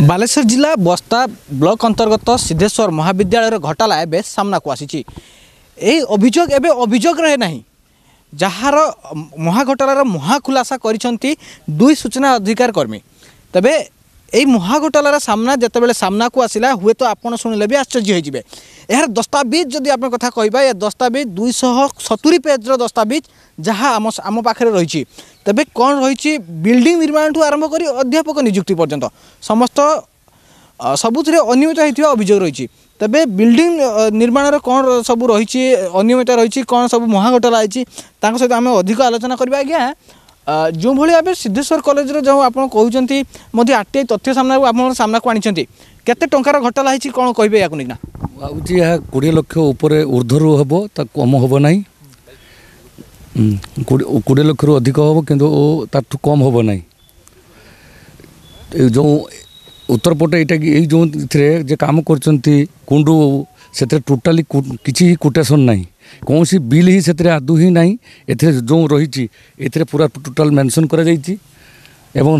ବାଲେଶ୍ୱର ଜିଲ୍ଲା ବସ୍ତା ବ୍ଲକ ଅନ୍ତର୍ଗତ ସିଦ୍ଧେଶ୍ୱର ମହାବିଦ୍ୟାଳୟର ଘଟଲା ଏବେ ସାମ୍ନାକୁ ଆସିଛି ଏହି ଅଭିଯୋଗ ଏବେ ଅଭିଯୋଗ ରହେ ନାହିଁ ଯାହାର ମହାଘଟଣାର ମହାଖୁଲାସା କରିଛନ୍ତି ଦୁଇ ସୂଚନା ଅଧିକାର କର୍ମୀ ତେବେ এই মহাঘোটালার সামনা যেতবে সামনাকু আসিলা হুয়েত আপনার শুণলে বি আশ্চর্য হয়ে যাবে এর দস্তাবিজ যদি আপনার কথা কহবা এ দস্তাবিজ দুইশহ সতুরি পেজর দস্তাবিজ যা আম পাখে রয়েছে তবে কণ রয়েছে বিল্ডিং নির্মাণ ঠু আরম্ভ করে অধ্যাপক নিযুক্তি পর্যন্ত সমস্ত সবুজে অনিয়মিত হয়ে অভিযোগ রয়েছে তবে বিল্ডিং নির্মাণের কণ সবু রয়েছে অনিয়মিত রয়েছে কণ সব মহাঘোটালা হয়েছে তাঁর সহ আমি অধিক আলোচনা করা আজ্ঞা ଯେଉଁଭଳି ଭାବେ ସିद्धେଶ୍ୱର କଲେଜର ଯେଉଁ ଆପଣ କହୁଛନ୍ତି ମଧ୍ୟ ଆର୍ ଟି ଆଇ ତଥ୍ୟ ସାମ୍ନାକୁ ଆପଣଙ୍କ ସାମ୍ନାକୁ ଆଣିଛନ୍ତି କେତେ ଟଙ୍କାର ଘଟଲା ହେଇଛି କ'ଣ କହିବେ ଏହାକୁ ନେଇକିନା ଭାବୁଛି ଏହା କୋଡ଼ିଏ ଲକ୍ଷ ଉପରେ ଉର୍ଦ୍ଧ୍ୱରୁ ହେବ ତା କମ ହେବ ନାହିଁ କୋଡ଼ିଏ ଲକ୍ଷରୁ ଅଧିକ ହେବ କିନ୍ତୁ ତାଠୁ କମ୍ ହେବ ନାହିଁ ଯେଉଁ ଉତ୍ତରପଟେ ଏଇଟା ଏଇ ଯେଉଁଥିରେ ଯେ କାମ କରୁଛନ୍ତି କୁଣ୍ଡୁ ସେଥିରେ ଟୋଟାଲି କିଛି କୋଟେସନ୍ ନାହିଁ କୌଣସି ବିଲ୍ ହିଁ ସେଥିରେ ଆଦୌ ହିଁ ନାହିଁ ଏଥିରେ ଯେଉଁ ରହିଛି ଏଥିରେ ପୁରା ଟୋଟାଲ୍ ମେନସନ୍ କରାଯାଇଛି ଏବଂ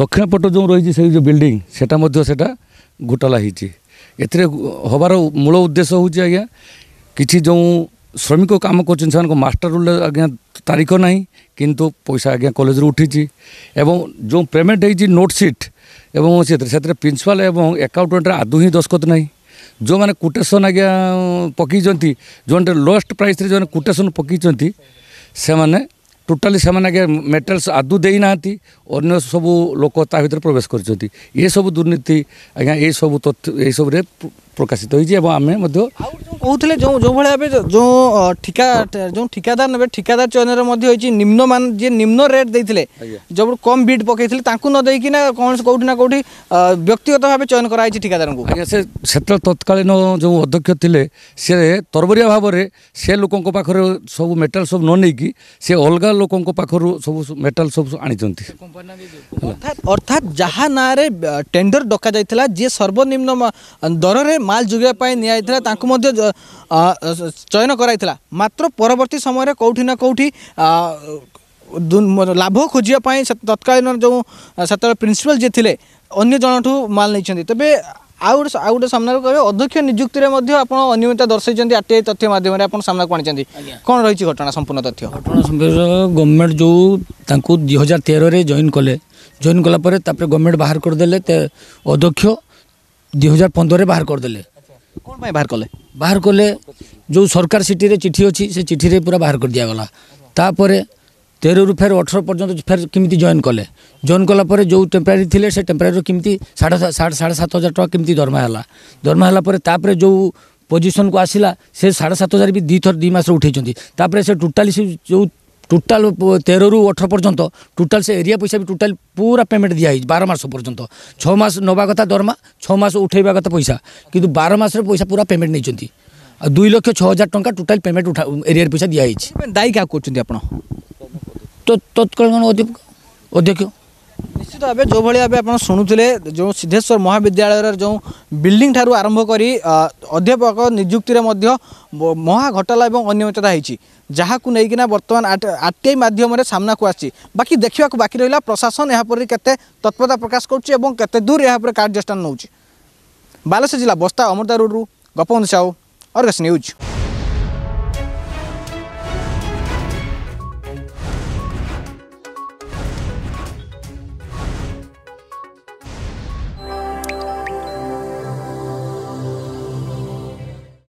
ଦକ୍ଷିଣ ପଟ ଯେଉଁ ରହିଛି ସେଇ ଯେଉଁ ବିଲ୍ଡିଂ ସେଟା ମଧ୍ୟ ସେଟା ଘୋଟାଲା ହେଇଛି ଏଥିରେ ହେବାର ମୂଳ ଉଦ୍ଦେଶ୍ୟ ହେଉଛି ଆଜ୍ଞା କିଛି ଯେଉଁ ଶ୍ରମିକ କାମ କରୁଛନ୍ତି ସେମାନଙ୍କ ମାଷ୍ଟର ରୁଲ୍ରେ ଆଜ୍ଞା ତାରିଖ ନାହିଁ କିନ୍ତୁ ପଇସା ଆଜ୍ଞା କଲେଜରୁ ଉଠିଛି ଏବଂ ଯେଉଁ ପେମେଣ୍ଟ ହେଇଛି ନୋଟ୍ ସିଟ୍ ଏବଂ ସେଥିରେ ସେଥିରେ ପ୍ରିନ୍ସିପାଲ୍ ଏବଂ ଆକାଉଣ୍ଟାଣ୍ଟରେ ଆଦୌ ହିଁ ଦସ୍ତଖତ ନାହିଁ ଯେଉଁମାନେ କୋଟେସନ୍ ଆଜ୍ଞା ପକାଇଛନ୍ତି ଯେଉଁମାନେ ଲୋଏଷ୍ଟ ପ୍ରାଇସ୍ରେ ଯେଉଁମାନେ କୋଟେସନ୍ ପକାଇଛନ୍ତି ସେମାନେ ଟୋଟାଲି ସେମାନେ ଆଜ୍ଞା ମେଟେରିଆଲ୍ସ ଆଦୌ ଦେଇନାହାନ୍ତି ଅନ୍ୟ ସବୁ ଲୋକ ତା ଭିତରେ ପ୍ରବେଶ କରିଛନ୍ତି ଏସବୁ ଦୁର୍ନୀତି ଆଜ୍ଞା ଏଇସବୁ ତଥ୍ୟ ଏଇସବୁରେ প্রকাশিত হয়েছে এবং আমি কৌলে যে যেভাবে এবার যে ঠিকা যে ঠিকাদার নেবে ঠিকাদার চয়নের মধ্যে হয়েছে নিম্নমান যে নিম্ন রেট দিয়ে যে কম বিড পকাইলে তাঁকু নদেকি না কোণ কোটি না কোটি ব্যক্তিগত ভাবে চয়ন করা হয়েছে ঠিকাদার আজ্ঞা সে সেতবে তৎকালীন যে অধ্যক্ষ লে সে তরবরিয়া ভাবে সে লোক পাখে সব মেটেরিয়াল সব ননেকি সে অলগা ଲୋକଙ୍କ ପାଖରୁ ସବୁ ମେଟାଲ ସବୁ ଆଣିଛନ୍ତି ଅର୍ଥାତ୍ ଯାହା ନାଁରେ ଟେଣ୍ଡର ଡକାଯାଇଥିଲା ଯିଏ ସର୍ବନିମ୍ନ ଦରରେ ମାଲ ଯୋଗାଇବା ପାଇଁ ନିଆଯାଇଥିଲା ତାଙ୍କୁ ମଧ୍ୟ ଚୟନ କରାଇଥିଲା ମାତ୍ର ପରବର୍ତ୍ତୀ ସମୟରେ କେଉଁଠି ନା କେଉଁଠି ଲାଭ ଖୋଜିବା ପାଇଁ ତତ୍କାଳୀନ ଯେଉଁ ସେତେବେଳେ ପ୍ରିନ୍ସିପାଲ ଯିଏ ଥିଲେ ଅନ୍ୟ ଜଣଠୁ ମାଲ ନେଇଛନ୍ତି ତେବେ ଆଉ ଗୋଟେ ଆଉ ଗୋଟେ ସାମ୍ନାକୁ କହିବେ ଅଧ୍ୟକ୍ଷ ନିଯୁକ୍ତିରେ ମଧ୍ୟ ଆପଣ ଅନିୟମିତ ଦର୍ଶାଇଛନ୍ତି ଆର୍ଟିଆଇ ତଥ୍ୟ ମାଧ୍ୟମରେ ଆପଣ ସାମ୍ନାକୁ ଆଣିଛନ୍ତି କ'ଣ ରହିଛି ଘଟଣା ସମ୍ପୂର୍ଣ୍ଣ ତଥ୍ୟ ଘଟଣା ସମ୍ପୂର୍ଣ୍ଣ ଗଭର୍ଣ୍ଣମେଣ୍ଟ ଯେଉଁ ତାଙ୍କୁ ଦୁଇ ହଜାର ତେରରେ ଜଏନ୍ କଲେ ଜଏନ୍ କଲା ପରେ ତାପରେ ଗଭର୍ଣ୍ଣମେଣ୍ଟ ବାହାର କରିଦେଲେ ଅଧ୍ୟକ୍ଷ ଦୁଇ ହଜାର ପନ୍ଦରରେ ବାହାର କରିଦେଲେ କ'ଣ ପାଇଁ ବାହାର କଲେ ବାହାର କଲେ ଯେଉଁ ସରକାର ସିଟିରେ ଚିଠି ଅଛି ସେ ଚିଠିରେ ପୁରା ବାହାର କରିଦିଆଗଲା ତାପରେ তেরোରୁ ଫେର୍ ଅଠର ପର୍ଯ୍ୟନ୍ତ ଫେର୍ କେମିତି ଜଏନ୍ କଲେ ଜଏନ୍ କଲା ପରେ ଯେଉଁ ଟେମ୍ପରାରୀ ଥିଲେ ସେ ଟେମ୍ପରାରୀରୁ କେମିତି ସାଢ଼େ ସାଢ଼େ ସାତ ହଜାର ଟଙ୍କା କେମିତି ଦରମା ହେଲା ଦରମା ହେଲା ପରେ ତାପରେ ଯେଉଁ ପୋଜିସନ୍କୁ ଆସିଲା ସେ ସାଢ଼େ ସାତ ହଜାର ବି ଦୁଇଥର ଦୁଇ ମାସରେ ଉଠେଇଛନ୍ତି ତାପରେ ସେ ଟୋଟାଲି ସେ ଯେଉଁ ଟୋଟାଲ ତେରରୁ ଅଠର ପର୍ଯ୍ୟନ୍ତ ଟୋଟାଲ ସେ ଏରିଆ ପଇସା ବି ଟୋଟାଲ ପୁରା ପେମେଣ୍ଟ ଦିଆହେଇଛି ବାର ମାସ ପର୍ଯ୍ୟନ୍ତ ଛଅ ମାସ ନେବା କଥା ଦରମା ଛଅ ମାସ ଉଠେଇବା କଥା ପଇସା କିନ୍ତୁ ବାର ମାସରେ ପଇସା ପୁରା ପେମେଣ୍ଟ ନେଇଛନ୍ତି ଆଉ ଦୁଇ ଲକ୍ଷ ଛଅ ହଜାର ଟଙ୍କା ଟୋଟାଲ ପେମେଣ୍ଟ ଉଠା ଏରିଆରେ ପଇସା ଦିଆହେଇଛି ଦାୟୀ କାହାକୁ କରୁଛନ୍ତି ଆପଣ ତତ୍କାଳୀନ ଅଧ୍ୟକ୍ଷ ନିଶ୍ଚିତ ଭାବେ ଯେଉଁଭଳି ଭାବେ ଆପଣ ଶୁଣୁଥିଲେ ଯେଉଁ ସିଦ୍ଧେଶ୍ୱର ମହାବିଦ୍ୟାଳୟର ଯେଉଁ ବିଲ୍ଡିଂ ଠାରୁ ଆରମ୍ଭ କରି ଅଧ୍ୟାପକ ନିଯୁକ୍ତିରେ ମଧ୍ୟ ମହା ଘଟଲା ଏବଂ ଅନିୟମିତତା ହେଇଛି ଯାହାକୁ ନେଇକିନା ବର୍ତ୍ତମାନ ଆର୍ଟିଆଇ ମାଧ୍ୟମରେ ସାମ୍ନାକୁ ଆସିଛି ବାକି ଦେଖିବାକୁ ବାକି ରହିଲା ପ୍ରଶାସନ ଏହାପରେ କେତେ ତତ୍ପରତା ପ୍ରକାଶ କରୁଛି ଏବଂ କେତେ ଦୂର ଏହା ଉପରେ କାର୍ଯ୍ୟାନୁଷ୍ଠାନ ନେଉଛି ବାଲେଶ୍ୱର ଜିଲ୍ଲା ବସ୍ତା ଅମୃତା ରୋଡ଼ରୁ ଗୋପବନ୍ଧୁ ସାହୁ ଅର୍ଗସ୍ ନ୍ୟୁଜ୍